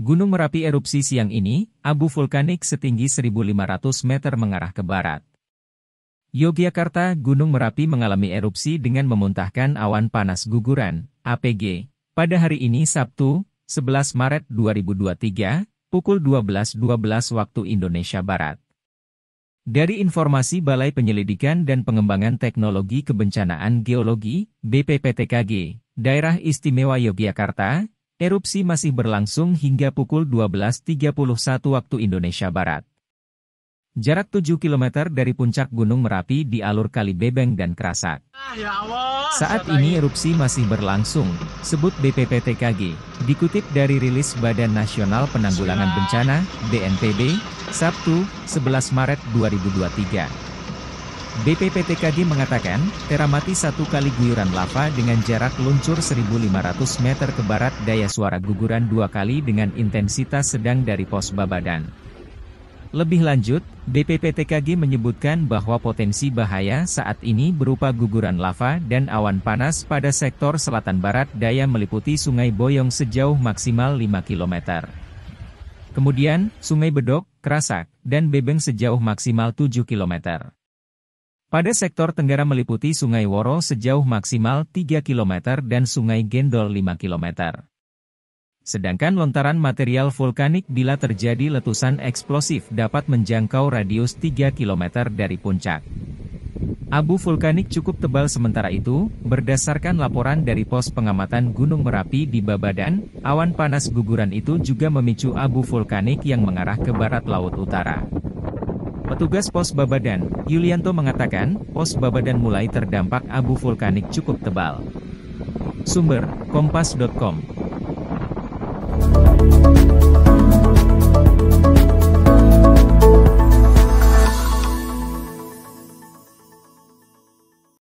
Gunung Merapi erupsi siang ini, abu vulkanik setinggi 1.500 meter mengarah ke barat. Yogyakarta, Gunung Merapi mengalami erupsi dengan memuntahkan awan panas guguran, APG, pada hari ini Sabtu, 11 Maret 2023, pukul 12.12 .12 waktu Indonesia Barat. Dari informasi Balai Penyelidikan dan Pengembangan Teknologi Kebencanaan Geologi, BPPTKG, Daerah Istimewa Yogyakarta, Erupsi masih berlangsung hingga pukul 12.31 waktu Indonesia Barat. Jarak 7 km dari puncak Gunung Merapi di alur Kali Bebeng dan Kerasak. Ah, ya Saat ini erupsi masih berlangsung, sebut BPPTKG, dikutip dari rilis Badan Nasional Penanggulangan Bencana, BNPB, Sabtu, 11 Maret 2023. BPPTKG mengatakan, teramati satu kali guyuran lava dengan jarak luncur 1.500 meter ke barat daya suara guguran dua kali dengan intensitas sedang dari pos Babadan. Lebih lanjut, BPPTKG menyebutkan bahwa potensi bahaya saat ini berupa guguran lava dan awan panas pada sektor selatan barat daya meliputi Sungai Boyong sejauh maksimal 5 km. Kemudian, Sungai Bedok, Kerasak, dan Bebeng sejauh maksimal 7 km. Pada sektor tenggara meliputi Sungai Woro sejauh maksimal 3 km dan Sungai Gendol 5 km. Sedangkan lontaran material vulkanik bila terjadi letusan eksplosif dapat menjangkau radius 3 km dari puncak. Abu vulkanik cukup tebal sementara itu, berdasarkan laporan dari pos pengamatan Gunung Merapi di Babadan, awan panas guguran itu juga memicu abu vulkanik yang mengarah ke barat laut utara. Petugas Pos Babadan, Yulianto mengatakan, Pos Babadan mulai terdampak abu vulkanik cukup tebal. Sumber, kompas.com